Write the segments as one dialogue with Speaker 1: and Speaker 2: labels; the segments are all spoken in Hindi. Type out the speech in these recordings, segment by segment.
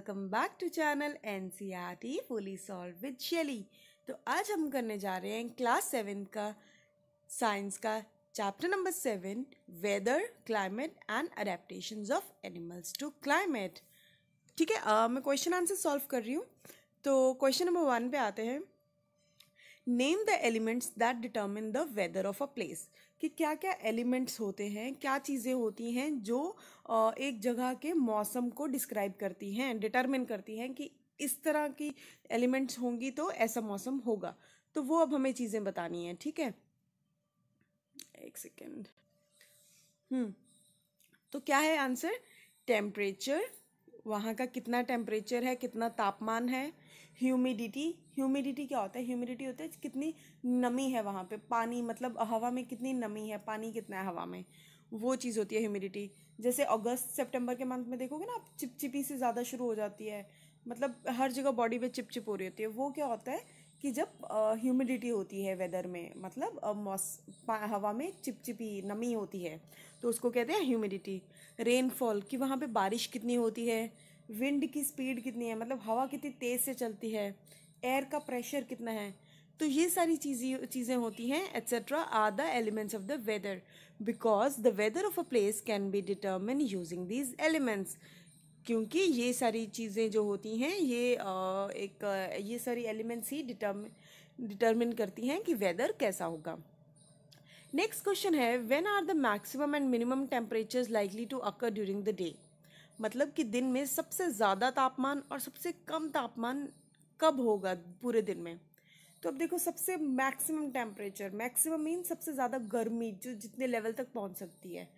Speaker 1: Welcome back to channel N C R T fully solve with Shelly तो आज हम करने जा रहे हैं क्लास सेवन का साइंस का chapter number seven weather climate and adaptation of animals to climate ठीक है मैं क्वेश्चन आंसर सॉल्व कर रही हूँ तो क्वेश्चन नंबर वन पे आते हैं name the elements that determine the weather of a place कि क्या क्या एलिमेंट्स होते हैं क्या चीज़ें होती हैं जो एक जगह के मौसम को डिस्क्राइब करती हैं डिटर्मिन करती हैं कि इस तरह की एलिमेंट्स होंगी तो ऐसा मौसम होगा तो वो अब हमें चीज़ें बतानी है ठीक है एक सेकेंड हम्म, तो क्या है आंसर टेम्परेचर वहाँ का कितना टेम्परेचर है कितना तापमान है ह्यूमिडिटी ह्यूमिडिटी क्या होता है ह्यूमिडिटी होता है कितनी नमी है वहाँ पे पानी मतलब हवा में कितनी नमी है पानी कितना है हवा में वो चीज़ होती है ह्यूमिडिटी जैसे अगस्त सितंबर के मंथ में देखोगे ना आप चिपचिपी से ज़्यादा शुरू हो जाती है मतलब हर जगह बॉडी में चिपचिप हो रही होती है वो क्या होता है कि जब ह्यूमिडिटी होती है वेदर में मतलब मौस हवा में चिपचिपी नमी होती है तो उसको कहते हैं ह्यूमिडिटी रेनफॉल कि वहाँ पे बारिश कितनी होती है विंड की स्पीड कितनी है मतलब हवा कितनी तेज़ से चलती है एयर का प्रेशर कितना है तो ये सारी चीज़ें चीज़ें होती हैं etcetera are the elements of the weather because the weather of a place can be determine using these elements क्योंकि ये सारी चीज़ें जो होती हैं ये एक ये सारी एलिमेंट्स ही डिटर्मिन डिटर्मिन करती हैं कि वेदर कैसा होगा नेक्स्ट क्वेश्चन है when are the maximum and minimum temperatures likely to occur during the day मतलब कि दिन में सबसे ज़्यादा तापमान और सबसे कम तापमान कब होगा पूरे दिन में तो अब देखो सबसे मैक्सिमम टेम्परेचर मैक्सिमम मीन सबसे ज़्यादा गर्मी जो जितने लेवल तक पहुंच सकती है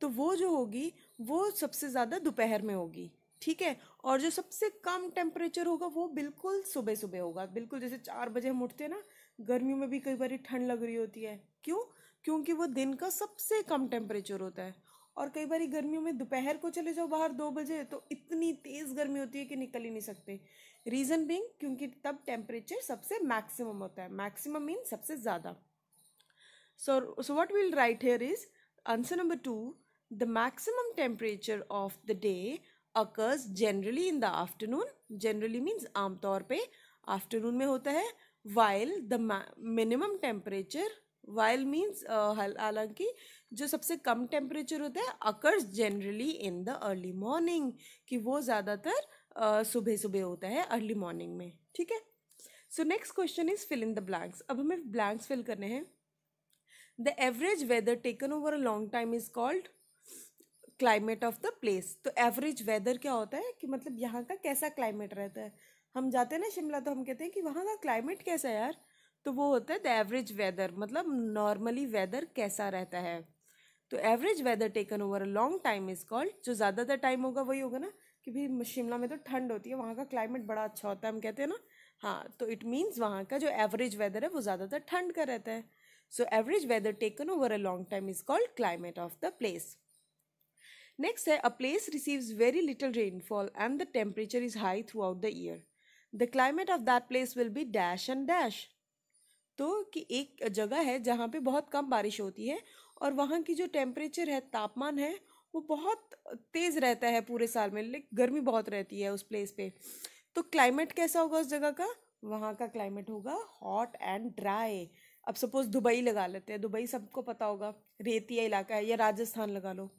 Speaker 1: तो वो जो होगी वो सबसे ज़्यादा दोपहर में होगी ठीक है और जो सबसे कम टेम्परेचर होगा वो बिल्कुल सुबह सुबह होगा बिल्कुल जैसे चार बजे हम उठते हैं ना गर्मियों में भी कई बार ठंड लग रही होती है क्यों क्योंकि वो दिन का सबसे कम टेम्परेचर होता है और कई बार गर्मियों में दोपहर को चले जाओ बाहर दो बजे तो इतनी तेज़ गर्मी होती है कि निकल ही नहीं सकते रीज़न बिंग क्योंकि तब टेम्परेचर सबसे मैक्सिमम होता है मैक्सिमम मीन सबसे ज़्यादा so so what will right here is answer number two the maximum temperature of the day occurs generally in the afternoon generally means आमतौर पर आफ्टरनून में होता है while the minimum temperature while means हालांकि uh, जो सबसे कम टेम्परेचर होता है occurs generally in the early morning कि वो ज़्यादातर सुबह सुबह होता है अर्ली मॉर्निंग में ठीक है so next question is fill in the blanks अब हमें ब्लैंक्स फिल करने हैं the average weather taken over a long time is called climate of the place तो एवरेज वेदर क्या होता है कि मतलब यहाँ का कैसा क्लाइमेट रहता है हम जाते हैं ना शिमला तो हम कहते हैं कि वहाँ का क्लाइमेट कैसा है यार तो वो होता है द एवरेज वेदर मतलब नॉर्मली वेदर कैसा रहता है तो average weather taken over a long time is called जो ज़्यादातर टाइम होगा वही होगा ना कि भाई शिमला में तो ठंड होती है वहाँ का क्लाइमेट बड़ा अच्छा होता है हम कहते हैं ना हाँ तो इट मीन्स वहाँ का जो एवरेज वेदर है वो ज़्यादातर ठंड का रहता है so average weather taken over a long time is called climate of the place next है a place receives very little rainfall and the temperature is high throughout the year the climate of that place will be dash and dash तो कि एक जगह है जहाँ पे बहुत कम बारिश होती है और वहाँ की जो टेम्परेचर है तापमान है वो बहुत तेज़ रहता है पूरे साल में लेकिन गर्मी बहुत रहती है उस प्लेस पे तो क्लाइमेट कैसा होगा उस जगह का वहाँ का क्लाइमेट होगा हॉट एंड ड्राई अब सपोज़ दुबई लगा लेते हैं दुबई सबको पता होगा रेतिया इलाका है या राजस्थान लगा लो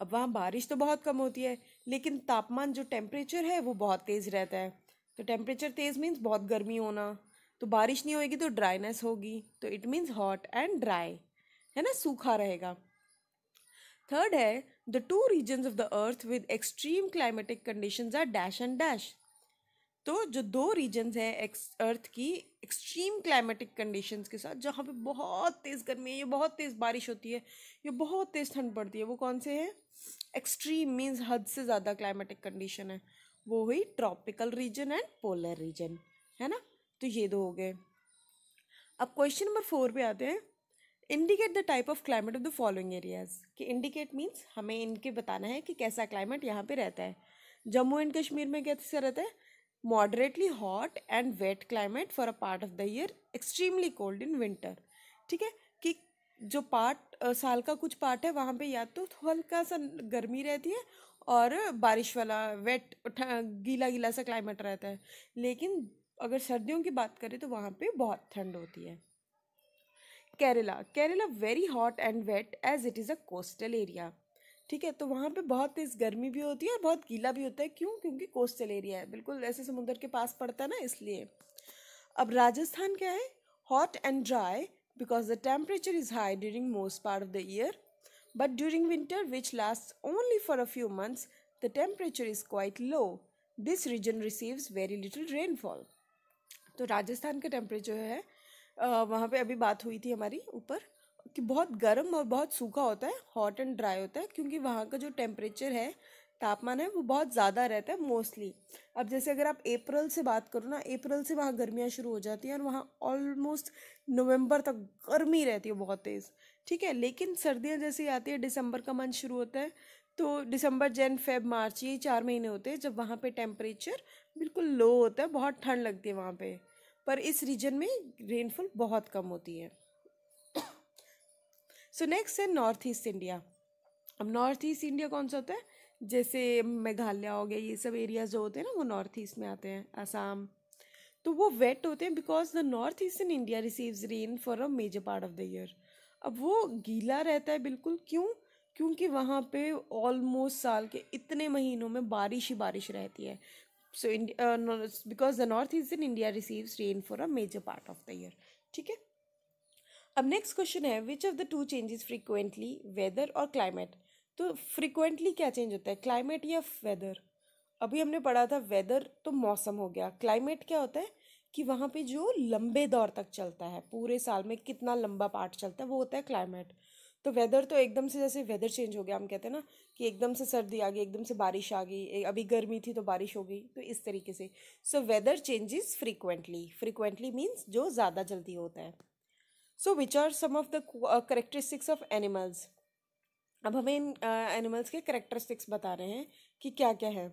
Speaker 1: अब वहाँ बारिश तो बहुत कम होती है लेकिन तापमान जो टेम्परेचर है वो बहुत तेज़ रहता है तो टेम्परेचर तेज़ मीन्स बहुत गर्मी होना तो बारिश नहीं होगी तो ड्राइनेस होगी तो it means hot and dry है ना सूखा रहेगा थर्ड है the two region of the earth with extreme climatic condition are dash and dash तो जो दो रीजन्स हैं अर्थ की एक्सट्रीम क्लाइमेटिक कंडीशंस के साथ जहाँ पे बहुत तेज़ गर्मी है या बहुत तेज़ बारिश होती है या बहुत तेज़ ठंड पड़ती है वो कौन से हैं एक्सट्रीम मीन्स हद से ज़्यादा क्लाइमेटिक कंडीशन है वो हुई tropical region and polar region है ना तो ये दो हो गए अब क्वेश्चन नंबर फोर पे आते हैं indicate the type of climate of the following areas कि इंडिकेट मीन्स हमें इनके बताना है कि कैसा क्लाइमेट यहाँ पे रहता है जम्मू एंड कश्मीर में कैसा रहता है moderately hot and wet climate for a part of the year extremely cold in winter ठीक है कि जो पार्ट साल का कुछ पार्ट है वहाँ पे या तो हल्का सा गर्मी रहती है और बारिश वाला वेट गीला गीला सा क्लाइमेट रहता है लेकिन अगर सर्दियों की बात करें तो वहाँ पे बहुत ठंड होती है Kerala Kerala very hot and wet as it is a coastal area ठीक है तो वहाँ पे बहुत तेज़ गर्मी भी होती है और बहुत गीला भी होता है क्यों क्योंकि कोस्टल एरिया है बिल्कुल ऐसे समुद्र के पास पड़ता है ना इसलिए अब राजस्थान क्या है hot and dry because the temperature is high during most part of the year but during winter which last only for a few months the temperature is quite low this region receives very little rainfall तो राजस्थान का टेम्परेचर है वहाँ पे अभी बात हुई थी हमारी ऊपर कि बहुत गर्म और बहुत सूखा होता है हॉट एंड ड्राई होता है क्योंकि वहाँ का जो टेम्परेचर है तापमान है वो बहुत ज़्यादा रहता है मोस्टली अब जैसे अगर आप अप्रैल से बात करो ना अप्रैल से वहाँ गर्मियाँ शुरू हो जाती हैं और वहाँ ऑलमोस्ट नवंबर तक गर्मी रहती है बहुत तेज़ ठीक है लेकिन सर्दियाँ जैसे आती है दिसंबर का मंथ शुरू होता है तो दिसंबर जैन फेब मार्च ये चार महीने होते हैं जब वहाँ पे टेम्परेचर बिल्कुल लो होता है बहुत ठंड लगती है वहाँ पर पर इस रीजन में रेनफॉल बहुत कम होती है सो नेक्स्ट है नॉर्थ ईस्ट इंडिया अब नॉर्थ ईस्ट इंडिया कौन सा होता है जैसे मेघालय हो गया ये सब एरियाज जो होते हैं ना वो नॉर्थ ईस्ट में आते हैं आसाम तो वो वेट होते हैं because the north eastern India receives rain for a major part of the year अब वो गीला रहता है बिल्कुल क्यों क्योंकि वहाँ पे ऑलमोस्ट साल के इतने महीनों में बारिश ही बारिश रहती है so because the north eastern India receives rain for a major part of the year ठीक है अब नेक्स्ट क्वेश्चन है which of the two changes frequently weather और क्लाइमेट तो फ्रीक्वेंटली क्या चेंज होता है क्लाइमेट या वेदर अभी हमने पढ़ा था वेदर तो मौसम हो गया क्लाइमेट क्या होता है कि वहाँ पे जो लंबे दौर तक चलता है पूरे साल में कितना लंबा पार्ट चलता है वो होता है क्लाइमेट तो वेदर तो एकदम से जैसे वेदर चेंज हो गया हम कहते हैं ना कि एकदम से सर्दी आ गई एकदम से बारिश आ गई अभी गर्मी थी तो बारिश हो गई तो इस तरीके से so weather changes frequently frequently means जो ज़्यादा जल्दी होता है so which are some of the characteristics of animals अब हमें इन एनिमल्स uh, के करेक्टरिस्टिक्स बता रहे हैं कि क्या क्या है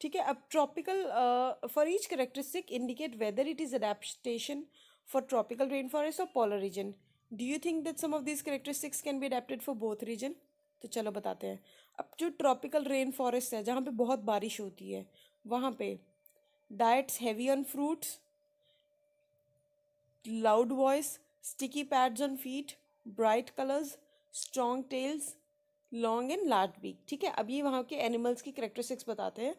Speaker 1: ठीक है अब tropical for each characteristic indicate weather it is adaptation for tropical rain forest और polar region do you think that some of these characteristics can be adapted for both region तो चलो बताते हैं अब जो ट्रॉपिकल रेन फॉरेस्ट है जहाँ पे बहुत बारिश होती है वहाँ पे diets heavy on fruits loud voice sticky pads on feet bright colours strong tails long and large beak ठीक है अभी वहाँ के एनिमल्स की करेक्टरिस्टिक्स बताते हैं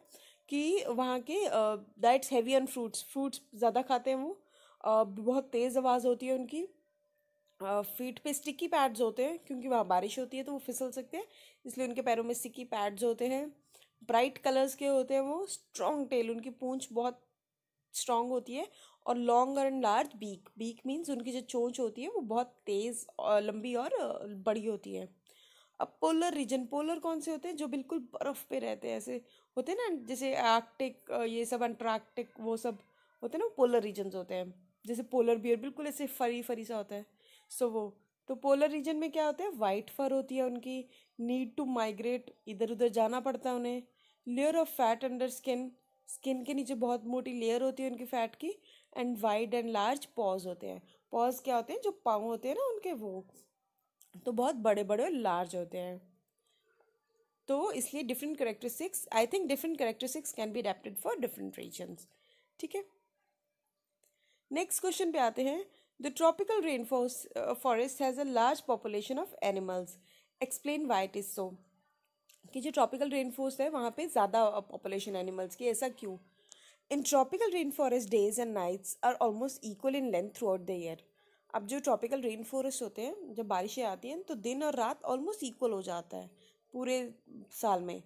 Speaker 1: कि वहाँ के diets heavy on fruits fruits ज़्यादा खाते हैं वो uh, बहुत तेज़ आवाज़ होती है उनकी फीट पे स्टिकी पैड्स होते हैं क्योंकि वहाँ बारिश होती है तो वो फिसल सकते हैं इसलिए उनके पैरों में स्टिकी पैड्स होते हैं ब्राइट कलर्स के होते हैं वो स्ट्रॉन्ग टेल उनकी पूंछ बहुत स्ट्रॉन्ग होती है और long and large beak beak means उनकी जो चोंच होती है वो बहुत तेज़ लंबी और बड़ी होती है अब पोलर रीजन पोलर कौन से होते हैं जो बिल्कुल बर्फ़ पे रहते हैं ऐसे होते हैं ना जैसे आर्कटिक ये सब अंट्रार्कटिक वो सब होते हैं ना पोलर रीजन्स होते हैं जैसे पोलर बियर बिल्कुल ऐसे फरी फरी सा होता है सो वो तो पोलर रीजन में क्या होता है वाइट फर होती है उनकी नीड टू माइग्रेट इधर उधर जाना पड़ता है उन्हें layer of fat under skin skin के नीचे बहुत मोटी लेयर होती है उनकी फैट की and wide and large paws होते हैं पॉज क्या होते हैं जो पाँव होते हैं ना उनके वो तो बहुत बड़े बड़े और लार्ज होते हैं तो इसलिए different characteristics I think different characteristics can be adapted for different regions ठीक है नेक्स्ट क्वेश्चन पे आते हैं The tropical rainforest uh, forest has a large population of animals. Explain why it is so. कि जो ट्रॉपिकल रेन फॉरेस्ट है वहाँ पे ज़्यादा पॉपुलेशन uh, एनिमल्स की ऐसा क्यों in tropical rain forest days and nights are almost equal in length throughout the year अब जो ट्रॉपिकल रेन फॉरेस्ट होते हैं जब बारिशें आती हैं तो दिन और रात ऑलमोस्ट इक्वल हो जाता है पूरे साल में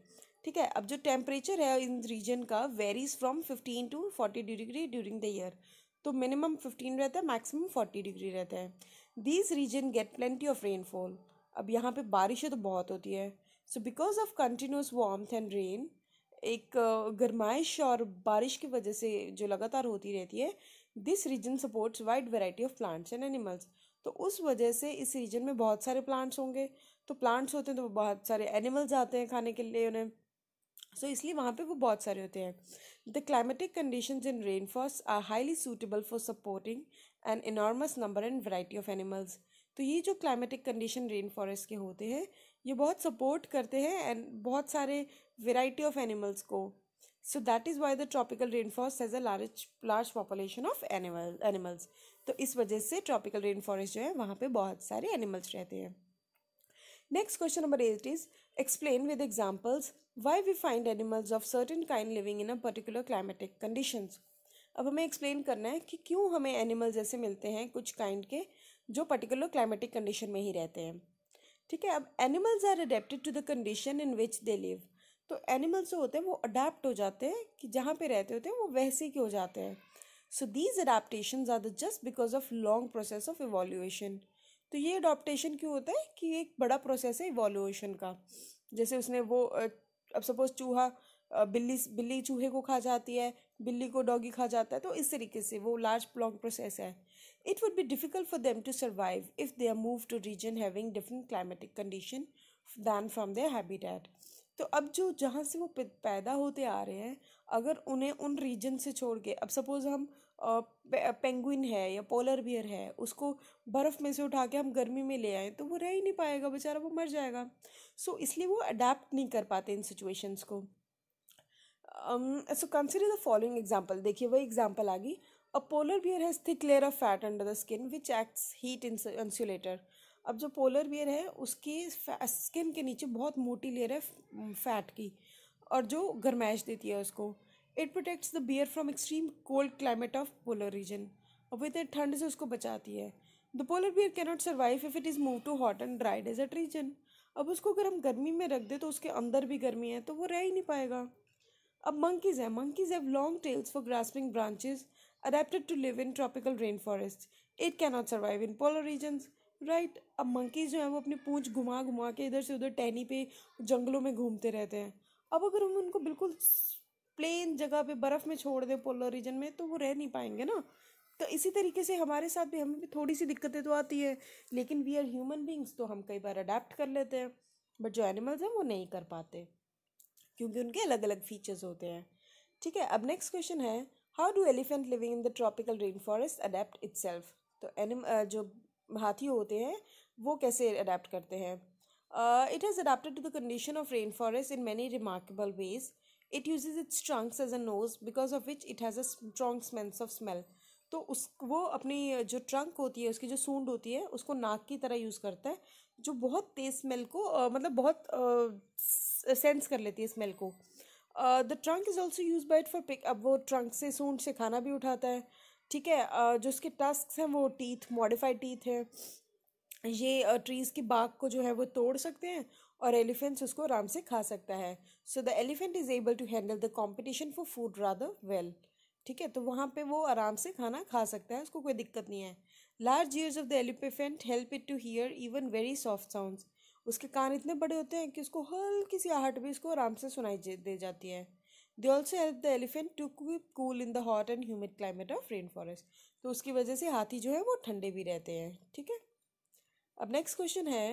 Speaker 1: ठीक है अब जो टेम्परेचर है इन रीजन का varies from fifteen to forty degree during the year तो मिनिमम फिफ्टीन रहता है मैक्सिमम फोर्टी डिग्री रहता है this region get plenty of rainfall अब यहाँ पे बारिशें तो बहुत होती है so because of continuous warmth and rain एक गर्माइश और बारिश की वजह से जो लगातार होती रहती है this region supports wide variety of plants and animals तो उस वजह से इस रीजन में बहुत सारे प्लांट्स होंगे तो प्लांट्स होते हैं तो बहुत सारे एनिमल्स आते हैं खाने के लिए उन्हें सो इसलिए वहाँ पे वो बहुत सारे होते हैं the climatic condition in rain forest are highly suitable for supporting an enormous number and variety of animals तो ये जो क्लाइमेटिक कंडीशन रेन फॉरेस्ट के होते हैं ये बहुत सपोर्ट करते हैं एंड बहुत सारे वेराइटी ऑफ एनिमल्स को so that is why the tropical rain forest has a large large population of animal animals तो इस वजह से ट्रॉपिकल रेन फॉरेस्ट जो है वहाँ पर बहुत सारे एनिमल्स रहते हैं Next question number 8 is explain with examples why we find animals of certain kind living in a particular climatic conditions. अब हमें एक्सप्लेन करना है कि क्यों हमें एनिमल्स ऐसे मिलते हैं कुछ काइंड के जो पर्टिकुलर क्लाइमेटिक कंडीशन में ही रहते हैं ठीक है अब animals are adapted to the condition in which they live तो एनिमल्स जो होते हैं वो अडेप्ट हो जाते हैं कि जहाँ पे रहते होते हैं वो वैसे के हो जाते हैं so these adaptation are the just because of long process of evolution तो ये अडोप्टेशन क्यों होता है कि एक बड़ा प्रोसेस है इवोल्यूशन का जैसे उसने वो अब सपोज चूहा बिल्ली बिल्ली चूहे को खा जाती है बिल्ली को डॉगी खा जाता है तो इस तरीके से वो लार्ज लॉन्ग प्रोसेस है it would be difficult for them to survive if they are move to region having different climatic condition than from their habitat तो अब जो जहाँ से वो पैदा होते आ रहे हैं अगर उन्हें उन रीजन से छोड़ के अब सपोज़ हम पेंगुइन है या पोलर बियर है उसको बर्फ़ में से उठा के हम गर्मी में ले आए तो वो रह ही नहीं पाएगा बेचारा वो मर जाएगा सो so, इसलिए वो अडेप्ट नहीं कर पाते इन सिचुएशंस को so consider the following example देखिए वही एग्जाम्पल आ गई a polar bear has thick layer of fat under the skin which acts heat insulator अब जो पोलर बियर है उसकी स्किन के नीचे बहुत मोटी लेयर है फैट की और जो गर्माइश देती है उसको it protects the bear from extreme cold climate of polar region और वो इतने ठंड से उसको बचाती है the polar bear cannot survive if it is move to hot and dry desert region अब उसको अगर हम गर्मी में रख दें तो उसके अंदर भी गर्मी है तो वो रह ही नहीं पाएगा अब मंकीज़ है monkeys have long tails for grasping branches adapted to live in tropical rain forest it cannot survive in polar region right अब मंकीज जो हैं वो अपनी पूँछ घुमा घुमा के इधर से उधर टहनी पे जंगलों में घूमते रहते हैं अब अगर हम उनको बिल्कुल प्लेन जगह पे बर्फ़ में छोड़ दें पोलर रीजन में तो वो रह नहीं पाएंगे ना तो इसी तरीके से हमारे साथ भी हमें भी थोड़ी सी दिक्कतें तो आती है लेकिन वी आर ह्यूमन बींग्स तो हम कई बार अडेप्ट कर लेते हैं बट जो एनिमल्स हैं वो नहीं कर पाते क्योंकि उनके अलग अलग फीचर्स होते हैं ठीक है अब नेक्स्ट क्वेश्चन है how do elephant living in the tropical rain forest adapt it तो एनिम जो हाथी होते हैं वो कैसे अडेप्ट करते हैं it has adapted to the condition of rain forest in many remarkable ways it uses its trunks as a nose because of which it has a strong sense of smell तो उस वो अपनी जो ट्रंक होती है उसकी जो सूंड होती है उसको नाक की तरह यूज़ करता है जो बहुत तेज़ स्मेल को uh, मतलब बहुत सेंस uh, कर लेती है स्मेल को the trunk is also use bite for pick अब वो ट्रंक से सूंड से खाना भी उठाता है ठीक है uh, जो उसके टस्क हैं वो टीथ मॉडिफाइड टीथ हैं ये ट्रीज़ की बाग को जो है वो तोड़ सकते हैं और एलिफेंट्स उसको आराम से खा सकता है so the elephant is able to handle the competition for food rather well ठीक है तो वहाँ पे वो आराम से खाना खा सकता है उसको कोई दिक्कत नहीं है large ears of the elephant help it to hear even very soft sounds उसके कान इतने बड़े होते हैं कि उसको हल्की सी आहट भी उसको आराम से सुनाई दे जाती है they also help the elephant to keep cool in the hot and humid climate of rain forest तो उसकी वजह से हाथी जो है वो ठंडे भी रहते हैं ठीक है अब नेक्स्ट क्वेश्चन है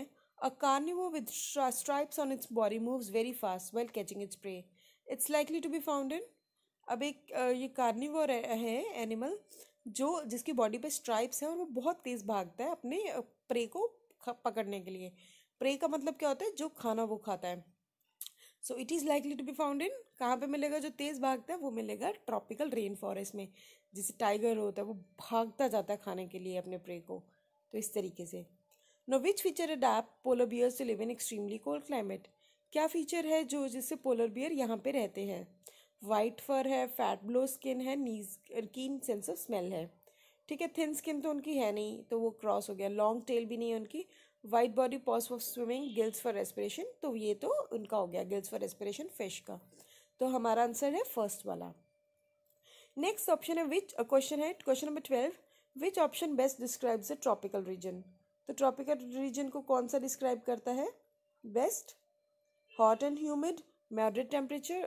Speaker 1: A carnivore with stripes on its body moves very fast while catching its prey. It's likely to be found in अब एक ये कार्निवर है एनिमल जो जिसकी बॉडी पे स्ट्राइप्स हैं और वो बहुत तेज़ भागता है अपने प्रे को पकड़ने के लिए प्रे का मतलब क्या होता है जो खाना वो खाता है so it is likely to be found in कहाँ पे मिलेगा जो तेज़ भागता है वो मिलेगा ट्रॉपिकल रेन फॉरेस्ट में जैसे टाइगर होता है वो भागता जाता है खाने के लिए अपने प्रे को तो इस तरीके से know which feature adapt polar bears to live in extremely cold climate क्या फीचर है जो जिससे पोलर बियर यहाँ पे रहते हैं वाइट फर है फैट ब्लो स्किन है नीज कीन सेंस ऑफ स्मेल है ठीक है थिन स्किन तो उनकी है नहीं तो वो क्रॉस हो गया लॉन्ग टेल भी नहीं है उनकी white body paws for swimming gills for respiration तो ये तो उनका हो गया गिल्स फॉर रेस्पिरेशन फिश का तो हमारा आंसर है फर्स्ट वाला नेक्स्ट ऑप्शन है विच क्वेश्चन है question number twelve which option best describes a tropical region तो ट्रॉपिकल रीजन को कौन सा डिस्क्राइब करता है best hot and humid moderate temperature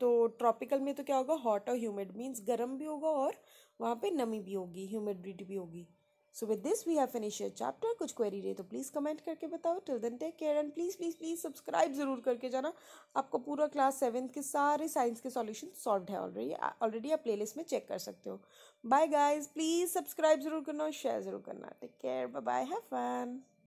Speaker 1: तो ट्रॉपिकल में तो क्या होगा हॉट और ह्यूमिड मीन्स गर्म भी होगा और वहाँ पे नमी भी होगी ह्यूमिडिटी भी होगी so with this we have finish your chapter कुछ क्वेरी रही तो प्लीज़ कमेंट करके बताओ till then take care and please please please subscribe ज़रूर करके जाना आपको पूरा क्लास सेवन्थ के सारे साइंस के सॉल्यूशन सॉल्व है ऑलरेडी ऑलरेडी आप प्लेलिस्ट में चेक कर सकते हो बाय गाइज प्लीज़ सब्सक्राइब ज़रूर करना और शेयर ज़रूर करना take care bye bye have fun